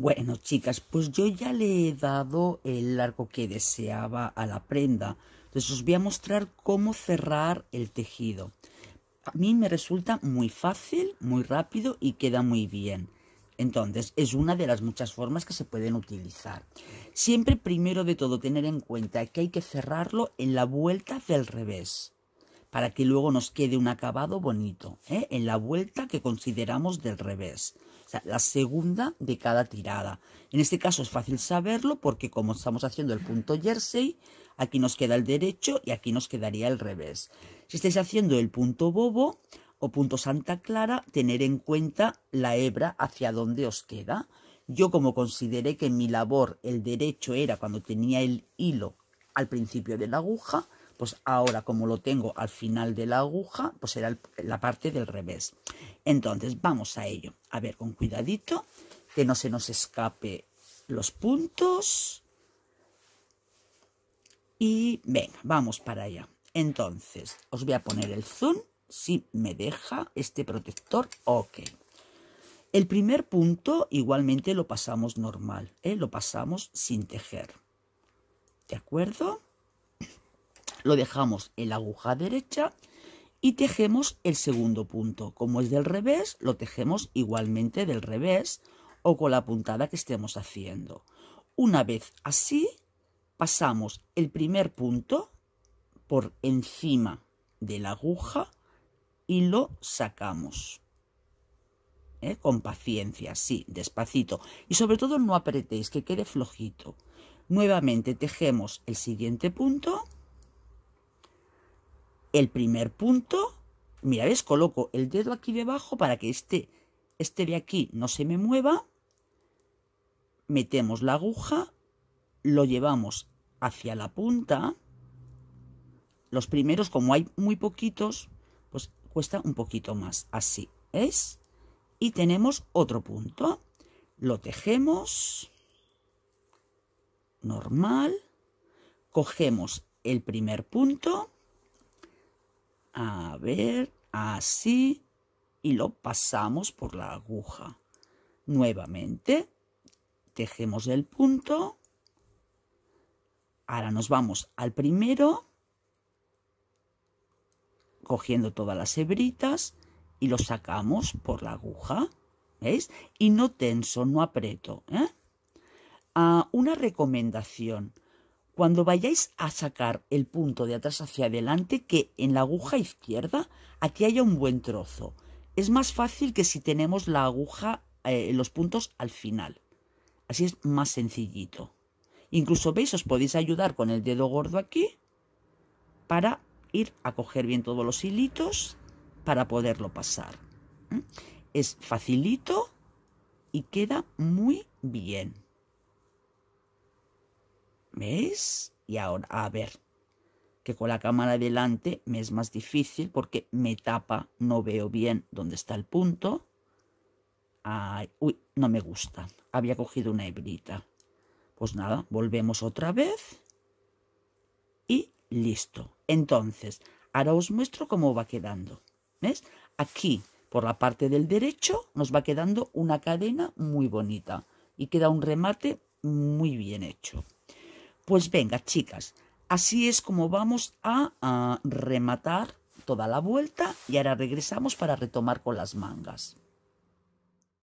Bueno, chicas, pues yo ya le he dado el largo que deseaba a la prenda. Entonces os voy a mostrar cómo cerrar el tejido. A mí me resulta muy fácil, muy rápido y queda muy bien. Entonces, es una de las muchas formas que se pueden utilizar. Siempre primero de todo tener en cuenta que hay que cerrarlo en la vuelta del revés para que luego nos quede un acabado bonito, ¿eh? en la vuelta que consideramos del revés, o sea, la segunda de cada tirada. En este caso es fácil saberlo porque como estamos haciendo el punto jersey, aquí nos queda el derecho y aquí nos quedaría el revés. Si estáis haciendo el punto bobo o punto Santa Clara, tener en cuenta la hebra hacia donde os queda. Yo como consideré que en mi labor el derecho era cuando tenía el hilo al principio de la aguja, pues ahora, como lo tengo al final de la aguja, pues será la parte del revés. Entonces, vamos a ello. A ver, con cuidadito, que no se nos escape los puntos. Y venga, vamos para allá. Entonces, os voy a poner el zoom, si me deja este protector, ok. El primer punto igualmente lo pasamos normal, ¿eh? lo pasamos sin tejer. ¿De acuerdo? Lo dejamos en la aguja derecha y tejemos el segundo punto. Como es del revés, lo tejemos igualmente del revés o con la puntada que estemos haciendo. Una vez así, pasamos el primer punto por encima de la aguja y lo sacamos. ¿eh? Con paciencia, sí, despacito. Y sobre todo no apretéis, que quede flojito. Nuevamente tejemos el siguiente punto el primer punto, mira, ¿ves? Coloco el dedo aquí debajo para que este, este de aquí no se me mueva. Metemos la aguja, lo llevamos hacia la punta. Los primeros, como hay muy poquitos, pues cuesta un poquito más. Así es. Y tenemos otro punto. Lo tejemos. Normal. Cogemos el primer punto a ver, así, y lo pasamos por la aguja. Nuevamente, tejemos el punto. Ahora nos vamos al primero, cogiendo todas las hebritas y lo sacamos por la aguja. ¿Veis? Y no tenso, no aprieto. ¿eh? Ah, una recomendación cuando vayáis a sacar el punto de atrás hacia adelante, que en la aguja izquierda aquí haya un buen trozo. Es más fácil que si tenemos la aguja, eh, los puntos al final. Así es más sencillito. Incluso veis, os podéis ayudar con el dedo gordo aquí para ir a coger bien todos los hilitos para poderlo pasar. Es facilito y queda muy bien. ¿Ves? Y ahora, a ver, que con la cámara delante me es más difícil porque me tapa, no veo bien dónde está el punto. Ay, uy, no me gusta. Había cogido una hebrita. Pues nada, volvemos otra vez. Y listo. Entonces, ahora os muestro cómo va quedando. ¿Ves? Aquí, por la parte del derecho, nos va quedando una cadena muy bonita. Y queda un remate muy bien hecho. Pues venga, chicas, así es como vamos a, a rematar toda la vuelta y ahora regresamos para retomar con las mangas.